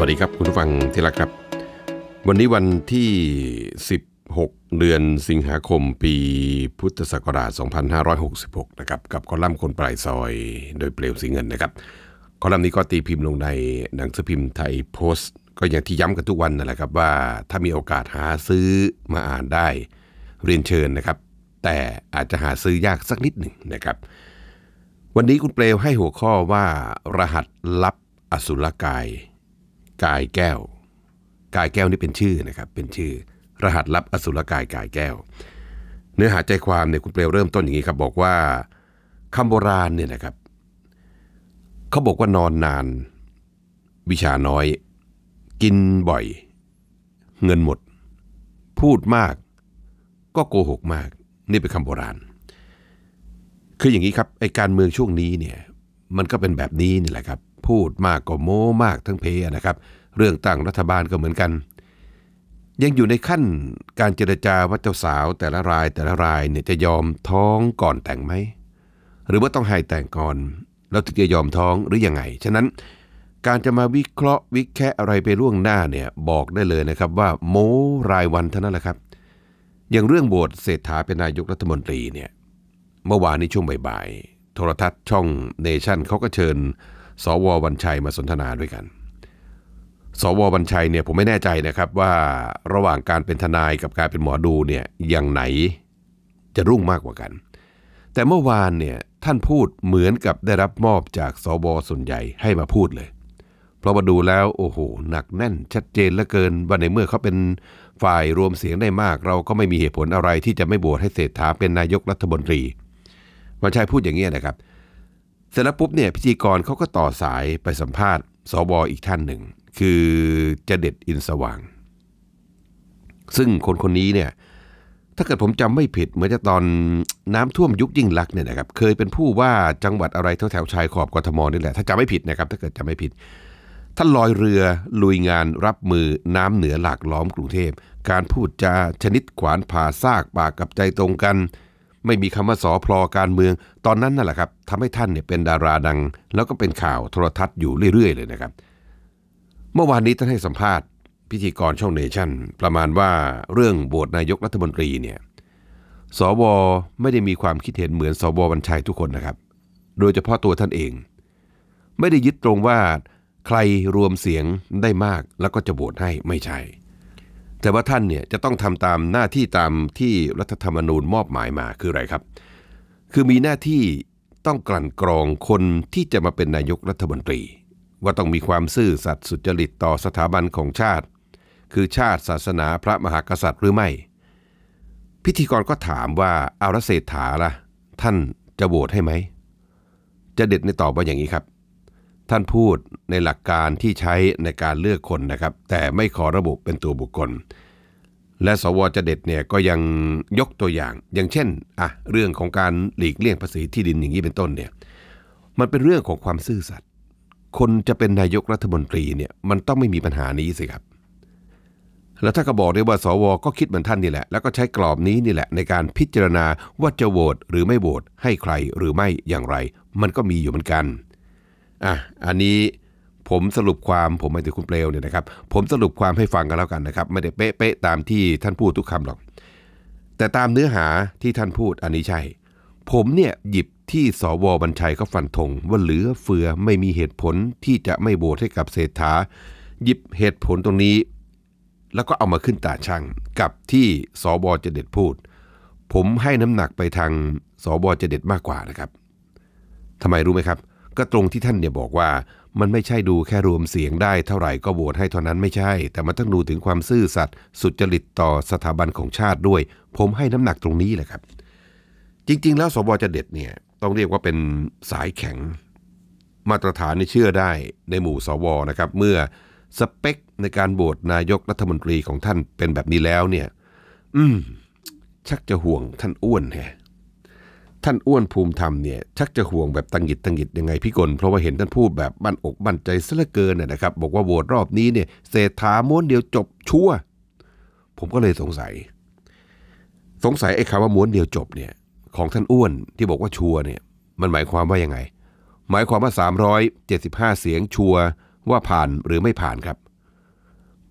วัสดีครับ คุณผู้ฟังที่รักครับ วันนี้วันที่ 16เดือนสิงหาคมปีพุทธศักราช2566นะครับกับคอลัมน์คนปลายซอยโดยเปลวสีเงินนะครับคอลัมน์นี้ก็ตีพิมพ์ลงในหนังสือพิมพ์ไทยโพสต์ ก็อย่างที่ย้ำกันทุกวันนั่นแหละครับว่าถ้ามีโอกาสหาซื้อมาอ่านได้เรียนเชิญนะครับ แต่อาจจะหาซื้อยากสักนิดหนึ่งนะครับ วันนี้คุณเปลวให้หัวข้อว่ารหัสลับอสุรกายกายแก้ว กายแก้วนี่เป็นชื่อนะครับเป็นชื่อ รหัสลับอสุรกายกายแก้ว เนื้อหาใจความเนี่ยคุณเปลวเริ่มต้นอย่างนี้ครับบอกว่าคำโบราณเนี่ยนะครับเขาบอกว่านอนนาน วิชาน้อย กินบ่อย เงินหมด พูดมาก ก็โกหกมาก นี่เป็นคำโบราณ คืออย่างนี้ครับไอการเมืองช่วงนี้เนี่ยมันก็เป็นแบบนี้นี่แหละครับพูดมากก็โม้มากทั้งเพนะครับ เรื่องตั้งรัฐบาลก็เหมือนกัน ยังอยู่ในขั้นการเจรจาว่าเจ้าสาว แต่ละรายแต่ละรายเนี่ยจะยอมท้องก่อนแต่งไหมหรือว่าต้องให้แต่งก่อนแล้วถึงจะยอมท้องหรืออยังไงฉะนั้นการจะมาวิเคราะห์วิแคะอะไรไปล่วงหน้าเนี่ยบอกได้เลยนะครับว่าโมรายวันเท่านั้นแหละครับ อย่างเรื่องโหวตเศรษฐาเป็นนายกรัฐมนตรีเนี่ยเมื่อวานนี้ช่วงบ่ายๆโทรทัศน์ช่องเนชั่นเขาก็เชิญสววันชัยมาสนทนาด้วยกัน สววันชัยเนี่ยผมไม่แน่ใจนะครับว่าระหว่างการเป็นทนายกับการเป็นหมอดูเนี่ยอย่างไหนจะรุ่งมากกว่ากัน แต่เมื่อวานเนี่ยท่านพูดเหมือนกับได้รับมอบจากสวส่วนใหญ่ให้มาพูดเลย เพราะมาดูแล้วโอ้โหหนักแน่นชัดเจนเหลือเกินว่าในเมื่อเขาเป็นฝ่ายรวมเสียงได้มาก เราก็ไม่มีเหตุผลอะไร ที่จะไม่โหวตให้เศรษฐาเป็นนายกรัฐมนตรีวันชัยพูดอย่างนี้นะครับสร็จแล้วปุ๊บเนี่ยพิธีกรเขาก็ต่อสายไปสัมภาษณ์สวออีกท่านหนึ่ง คือเจเด็ดอินสว่าง ซึ่งคนคนนี้เนี่ยถ้าเกิดผมจำไม่ผิด เหมือนจะตอนน้ำท่วมยุคยิ่งลักเนี่ยนะครับเคยเป็นผู้ว่าจังหวัดอะไรแถวๆชายขอบกทมนี่แหละ ถ้าจำไม่ผิดนะครับถ้าเกิดจำไม่ผิดท่านลอยเรือลุยงานรับมือน้ำเหนือหลากล้อมกรุงเทพการพูดจาชนิดขวานผ่าซากปากกับใจตรงกันไม่มีคำว่าสอพลอการเมืองตอนนั้นนั่นแหละครับทำให้ท่านเนี่ยเป็นดาราดัง แล้วก็เป็นข่าวโทรทัศน์อยู่เรื่อยๆเลยนะครับ เมื่อวานนี้ท่านให้สัมภาษณ์ พิธีกรช่องเนชั่น ประมาณว่าเรื่องโบวตนายกรัฐมนตรีเนี่ยสว ไม่ได้มีความคิดเห็นเหมือนสวบัญชัยทุกคนนะครับ โดยเฉพาะตัวท่านเอง ไม่ได้ยึดตรงว่าใครรวมเสียงได้มากแล้วก็จะโบวตให้ไม่ใช่แต่ว่าท่านเนี่ยจะต้องทำตามหน้าที่ตามที่รัฐธรรมนูญมอบหมายมาคืออะไรครับ คือมีหน้าที่ต้องกลั่นกรองคนที่จะมาเป็นนายกรัฐมนตรี ว่าต้องมีความซื่อสัตย์สุจริตต่อสถาบันของชาติ คือชาติศาสนาพระมหากษัตริย์หรือไม่ พิธีกรก็ถามว่าอารเศถษฐาละ่ะท่านจะโหวตให้ไหมจะเด็ดในตอบว่าอย่างนี้ครับท่านพูดในหลักการที่ใช้ในการเลือกคนนะครับ แต่ไม่ขอระบุเป็นตัวบุคคล และสวจะเด็ดเนี่ยก็ยังยกตัวอย่างอย่างเช่นอ่ะเรื่องของการหลีกเลี่ยงภาษีที่ดินอย่างนี้เป็นต้นเนี่ยมันเป็นเรื่องของความซื่อสัตย์คนจะเป็นนายกรัฐมนตรีเนี่ยมันต้องไม่มีปัญหานี้สิครับแล้วถ้าก็บอกได้ว่าสว ก็คิดเหมือนท่านนี่แหละแล้วก็ใช้กรอบนี้นี่แหละในการพิจารณาว่าจะโหวตหรือไม่โหวตให้ใครหรือไม่อย่างไร มันก็มีอยู่เหมือนกันอ่ะ อันนี้ผมสรุปความผมหมายถึงคุณเปลวเนี่ยนะครับ ผมสรุปความให้ฟังกันแล้วกันนะครับ ไม่ได้เป๊ะๆตามที่ท่านพูดทุกคำหรอก แต่ตามเนื้อหาที่ท่านพูดอันนี้ใช่ผมเนี่ยหยิบที่สวบัญชัยเขาฟันธงว่าเหลือเฟือไม่มีเหตุผลที่จะไม่โบวตให้กับเศรษฐาหยิบเหตุผลตรงนี้แล้วก็เอามาขึ้นตาช่างกับที่สวเจเด็ดพูดผมให้น้ำหนักไปทางสวเจเด็ดมากกว่านะครับทำไมรู้ไหมครับเก็ตรงที่ท่านเนี่ยบอกว่ามันไม่ใช่ดูแค่รวมเสียงได้เท่าไหร่ก็โหวตให้เท่านั้นไม่ใช่แต่มันต้องดูถึงความซื่อสัตย์สุจริตต่อสถาบันของชาติด้วย ผมให้น้ำหนักตรงนี้แหละครับ จริงๆแล้วสวจะเด็ดเนี่ย ต้องเรียกว่าเป็นสายแข็ง มาตรฐานนี่เชื่อได้ในหมู่สวนะครับ เมื่อสเปคในการโหวตนายกรัฐมนตรีของท่านเป็นแบบนี้แล้วเนี่ย อืมชักจะห่วงท่านอ้วนแฮท่านอ้วนภูมิธรรมเนี่ยชักจะห่วงแบบตังหิดตังหิดยังไง พี่กลเพราะว่าเห็นท่านพูดแบบบั้นอกบั้นใจซะเหลือเกินน่ยนะครับบอกว่าโหวตรอบนี้เนี่ยเศรษฐาม้วนเดียวจบชั่วผมก็เลยสงสัย สงสัยไอ้คำว่าม้วนเดียวจบเนี่ยของท่านอ้วนที่บอกว่าชัวเนี่ยมันหมายความว่ายังไง หมายความว่า 375 เสียงชัวว่าผ่านหรือไม่ผ่านครับ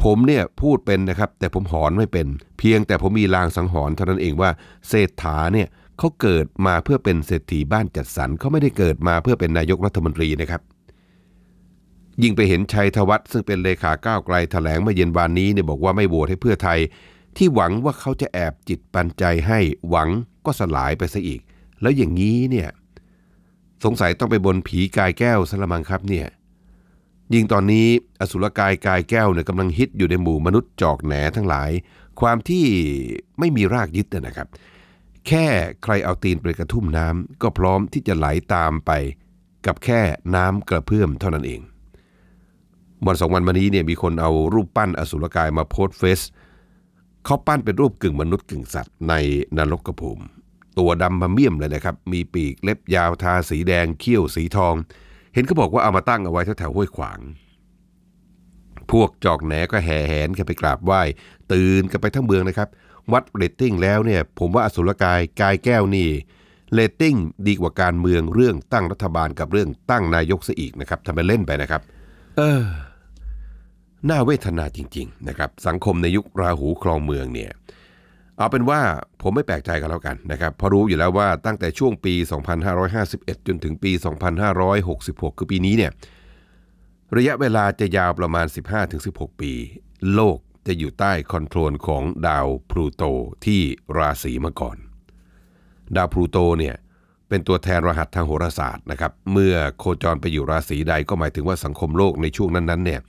ผมเนี่ยพูดเป็นนะครับ แต่ผมหอนไม่เป็น เพียงแต่ผมมีลางสังหรณ์เท่านั้นเองว่าเศรษฐาเนี่ยเขาเกิดมาเพื่อเป็นเศรษฐีบ้านจัดสรรเขาไม่ได้เกิดมาเพื่อเป็นนายกรัฐมนตรีนะครับ ยิ่งไปเห็นชัยธวัฒน์ซึ่งเป็นเลขาก้าวไกลถแถลงเมื่อเย็นวานนี้เนี่ยบอกว่าไม่โหวตให้เพื่อไทย ที่หวังว่าเขาจะแอบจิตปันใจให้หวังก็สลายไปซะอีก แล้วอย่างนี้เนี่ยสงสัยต้องไปบนผีกายแก้วสละมังครับเนี่ย ยิ่งตอนนี้อสุรกายกายแก้วเนี่ยกำลังฮิตอยู่ในหมู่มนุษย์จอกแหนทั้งหลาย ความที่ไม่มีรากยึดนะครับแค่ใครเอาตีนไปกระทุ่มน้ำก็พร้อมที่จะไหลาตามไปกับแค่น้ำกระเพื่อมเท่านั้นเองวันสองวันมานี้เนี่ยมีคนเอารูปปั้นอสุรกายมาโพสเฟซเขาปั้นเป็นรูปกึ่งมนุษย์กึ่งสัตว์ในนรกกระผมตัวดำมาเมี่ยมเลยนะครับ มีปีกเล็บยาวทาสีแดง เขี้ยวสีทอง เห็นเขาบอกว่าเอามาตั้งเอาไว้แถวๆห้วยขวาง พวกจอกแหนก็แห่แหนกันไปกราบไหว้ตื่นกันไปทั้งเมืองนะครับเวัดเรตติ้งแล้วเนี่ยผมว่าอสุรกาย กายแก้วนี่ เรตติ้งดีกว่าการเมืองเรื่องตั้งรัฐบาลกับเรื่องตั้งนายกซะอีกนะครับทำไปเล่นไปนะครับ เออ น่าเวทนาจริงๆนะครับสังคมในยุคราหูคลองเมืองเนี่ยเอาเป็นว่าผมไม่แปลกใจกันแล้วกันนะครับเพราะรู้อยู่แล้วว่าตั้งแต่ช่วงปี 2551 จนถึงปี 2566 คือปีนี้เนี่ยระยะเวลาจะยาวประมาณ 15-16 ปี โลกจะอยู่ใต้คอนโทรลของดาวพลูโตที่ราศีมังกรดาวพลูโตเนี่ยเป็นตัวแทนรหัสทางโหราศาสตร์นะครับ เมื่อโคจรไปอยู่ราศีใดก็หมายถึงว่าสังคมโลกในช่วงนั้นๆเนี่ย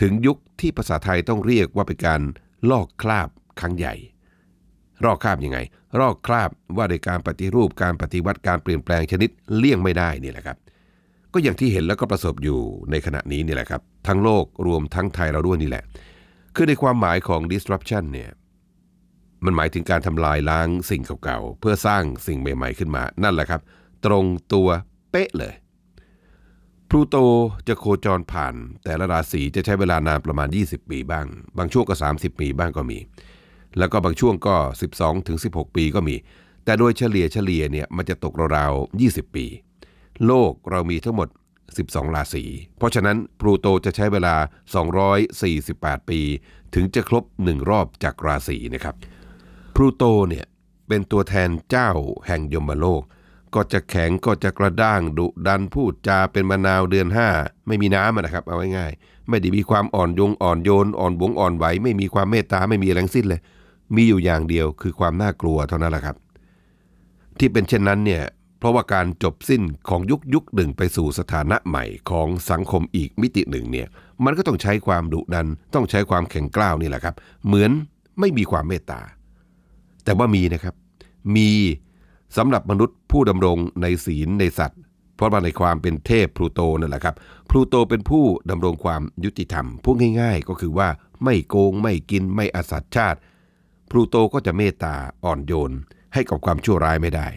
ถึงยุคที่ภาษาไทยต้องเรียกว่าเป็นการลอกคราบครั้งใหญ่ลอกคราบยังไงลอกคราบว่าในยการปฏิรูปการปฏิวัติการเปลี่ยนแปลงชนิดเลี่ยงไม่ได้นี่แหละครับ ก็อย่างที่เห็นแล้วก็ประสบอยู่ในขณะนี้นี่แหละครับทั้งโลกรวมทั้งไทยเราด้วยนี่แหละคือในความหมายของ disruption เนี่ย มันหมายถึงการทำลายล้างสิ่งเก่าๆ เพื่อสร้างสิ่งใหม่ๆขึ้นมา นั่นแหละครับ ตรงตัวเป๊ะเลย พลูโตจะโคจรผ่าน แต่ละราศีจะใช้เวลานานประมาณ 20 ปีบ้าง บางช่วงก็ 30 ปีบ้างก็มี แล้วก็บางช่วงก็ 12 ถึง 16 ปีก็มี แต่โดยเฉลี่ยเฉลี่ยเนี่ย มันจะตกราวๆ20 ปี โลกเรามีทั้งหมด12ราศี เพราะฉะนั้นพลูโตจะใช้เวลา 248 ปี ถึงจะครบ 1 รอบจากราศีนะครับ พลูโตเนี่ยเป็นตัวแทนเจ้าแห่งยมโลก ก็จะแข็งก็จะกระด้างดุดัน พูดจาเป็นมะนาวเดือน 5 ไม่มีน้ำนะครับเอาไว้ง่ายไม่ได้มีความอ่อนยงอ่อนโยน อ่อนบวง อ่อนไหว ไม่มีความเมตตาไม่มีแรงสิ้นเลย มีอยู่อย่างเดียวคือความน่ากลัวเท่านั้นแหละครับ ที่เป็นเช่นนั้นเนี่ยราะว่าการจบสิ้นของยุคยุคหนึ่ง ไปสู่สถานะใหม่ของสังคมอีกมิติหนึ่งเนี่ยมันก็ต้องใช้ความดุดันต้องใช้ความแข็งกร้าวนี่แหละครับ เหมือนไม่มีความเมตตาแต่ว่ามีนะครับ มีสำหรับมนุษย์ผู้ดำรงในศีลในสัตว์ เพราะว่าในความเป็นเทพพลูโตนั่นแหละครับพลูโตเป็นผู้ดำรงความยุติธรรมพูดง่าย ๆ ก็คือว่าไม่โกงไม่กินไม่อาสัตชาติ พลูโตก็จะเมตตาอ่อนโยน ให้กับความชั่วร้ายไม่ได้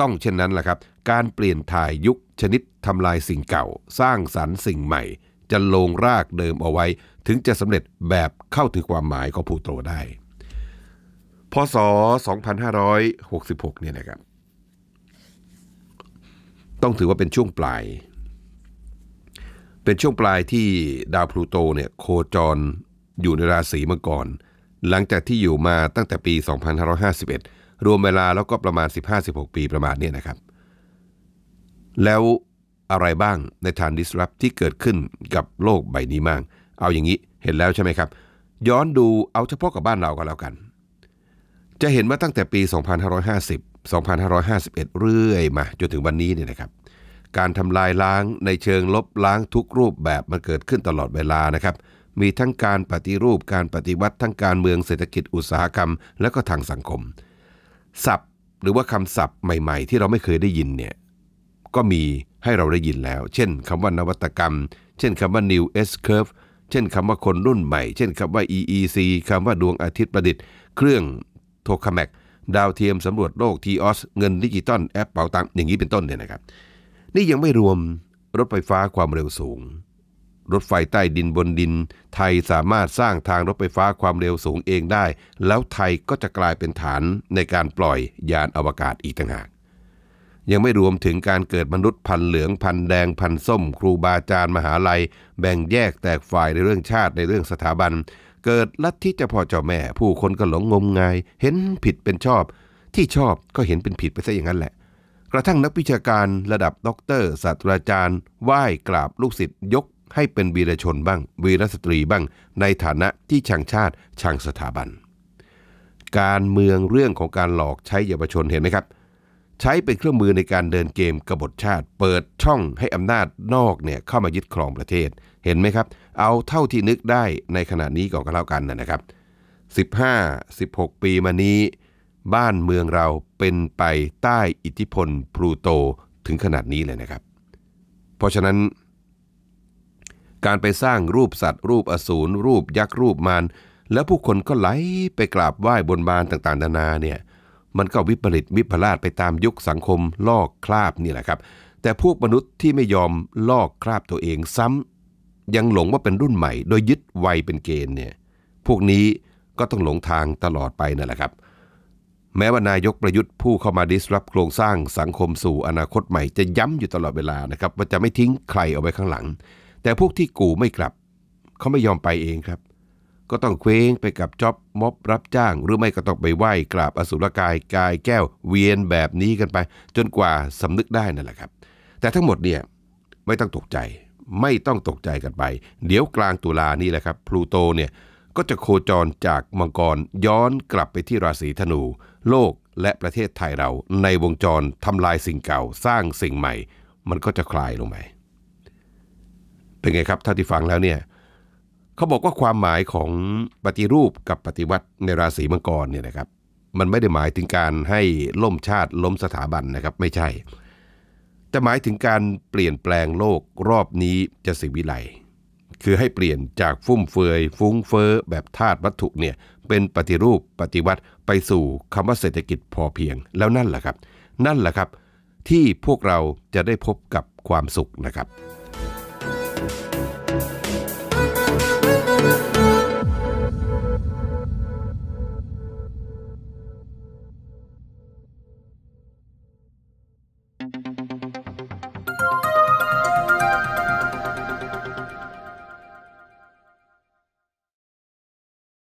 ต้องเช่นนั้นแหละครับ การเปลี่ยนถ่ายยุคชนิดทำลายสิ่งเก่า สร้างสรรค์สิ่งใหม่ จะลงรากเดิมเอาไว้ถึงจะสำเร็จแบบเข้าถึงความหมายของพูโตได้ พศ 2566 เนี่ยนะครับต้องถือว่าเป็นช่วงปลาย เป็นช่วงปลายที่ดาวพลูโตเนี่ยโคจรอยู่ในราศีมังกรหลังจากที่อยู่มาตั้งแต่ปี 2551รวมเวลาแล้วก็ประมาณ 15-16 ปีประมาณนี้นะครับ แล้วอะไรบ้างในทางดิสรับที่เกิดขึ้นกับโลกใบนี้มัางเอาอย่างนี้ เห็นแล้วใช่ไหมครับ ย้อนดูเอาเฉพาะกับบ้านเราก็แล้วกัน จะเห็นว่าตั้งแต่ปี 2550 2551 เรื่อยมา จนถึงวันนี้เนี่ยนะครับ การทำลายล้างในเชิงลบล้างทุกรูปแบบมันเกิดขึ้นตลอดเวลานะครับมีทั้งการปฏิรูปการปฏิวัติทั้งการเมืองเศรษฐกิจอุตสาหกรรมและก็ทางสังคมศัพท์หรือว่าคำศัพท์ใหม่ๆ ที่เราไม่เคยได้ยินเนี่ย ก็มีให้เราได้ยินแล้ว เช่นคำว่านวัตกรรม เช่นคำว่า new S curve เช่นคำว่าคนรุ่นใหม่ เช่นคำว่า EEC คำว่าดวงอาทิตย์ประดิษฐ์เครื่องโทคาแมกดาวเทียมสำรวจโลก t ีออสเงินดิจิตอลแอปเป่าตังอย่างนี้เป็นต้นเนี่ยนะครับ นี่ยังไม่รวมรถไฟฟ้าความเร็วสูงรถไฟใต้ดินบนดิน ไทยสามารถสร้างทางรถไฟฟ้าความเร็วสูงเองได้ แล้วไทยก็จะกลายเป็นฐานในการปล่อยยานอวกาศอีกต่างหาก ยังไม่รวมถึงการเกิดมนุษย์พันเหลืองพันแดงพันส้ม ครูบาอาจารย์มหาลัย แบ่งแยกแตกฝ่ายในเรื่องชาติในเรื่องสถาบัน เกิดลัทธิเจ้าพ่อเจ้าแม่ผู้คนก็หลงงมงายเห็นผิดเป็นชอบ ที่ชอบก็เห็นเป็นผิดไปซะอย่างนั้นแหละ กระทั่งนักวิชาการระดับด็อกเตอร์ศาสตราจารย์ไหว้กราบลูกศิษย์ยกให้เป็นวีรชนบ้างวีรสตรีบ้างในฐานะที่ชังชาติชังสถาบัน การเมืองเรื่องของการหลอกใช้เยาวชนเห็นไหมครับ ใช้เป็นเครื่องมือในการเดินเกมกบฏชาติ เปิดช่องให้อำนาจนอกเนี่ยเข้ามายึดครองประเทศเห็นไหมครับ เอาเท่าที่นึกได้ในขณะนี้ก่อนก็แล้วกันนะครับ 15-16 ปีมานี้ บ้านเมืองเราเป็นไปใต้อิทธิพลพลูโตถึงขนาดนี้เลยนะครับ เพราะฉะนั้นการไปสร้างรูปสัตว์ รูปอสูรรูปยักษ์รูปมารแล้วผู้คนก็ไหลไปกราบไหว้บนบานต่างๆนานาเนี่ยมันก็วิปริตวิปลาสไปตามยุคสังคมลอกคราบนี่แหละครับ แต่พวกมนุษย์ที่ไม่ยอมลอกคราบตัวเองซ้ำ ยังหลงว่าเป็นรุ่นใหม่ โดยยึดวัยเป็นเกณฑ์เนี่ยพวกนี้ก็ต้องหลงทางตลอดไปนั่นแหละครับ แม้ว่านายกประยุทธ์ ผู้เข้ามาดิสรับโครงสร้างสังคมสู่อนาคตใหม่ จะย้ำอยู่ตลอดเวลานะครับ ว่าจะไม่ทิ้งใครเอาไว้ข้างหลังแต่พวกที่กูไม่กลับ เขาไม่ยอมไปเองครับ ก็ต้องเคว้งไปกับจ็อบม็อบรับจ้าง หรือไม่ก็ต้องไปไหว้กราบอสุรกายกายแก้วเวียนแบบนี้กันไป จนกว่าสำนึกได้นั่นแหละครับ แต่ทั้งหมดเนี่ยไม่ต้องตกใจไม่ต้องตกใจกันไปเดี๋ยวกลางตุลานี่แหละครับพลูโตเนี่ยก็จะโคจรจากมังกรย้อนกลับไปที่ราศีธนู โลกและประเทศไทยเราในวงจรทำลายสิ่งเก่าสร้างสิ่งใหม่ มันก็จะคลายลงไปเป็นไงครับท่าที่ฟังแล้วเนี่ยเขาบอกว่าความหมายของปฏิรูปกับปฏิวัติในราศีมังกรเนี่ยนะครับ มันไม่ได้หมายถึงการให้ล่มชาติล้มสถาบันนะครับไม่ใช่ แต่หมายถึงการเปลี่ยนแปลงโลกรอบนี้จะสิวิไลคือให้เปลี่ยนจากฟุ่มเฟือย ฟุ้งเฟอ้อแบบธาตุวัตถุเนี่ยเป็นปฏิรูปปฏิวัติไปสู่คำว่าเศรษฐกิจพอเพียงแล้วนั่นแหละครับ นั่นแหละครับ ที่พวกเราจะได้พบกับความสุขนะครับ Thank you.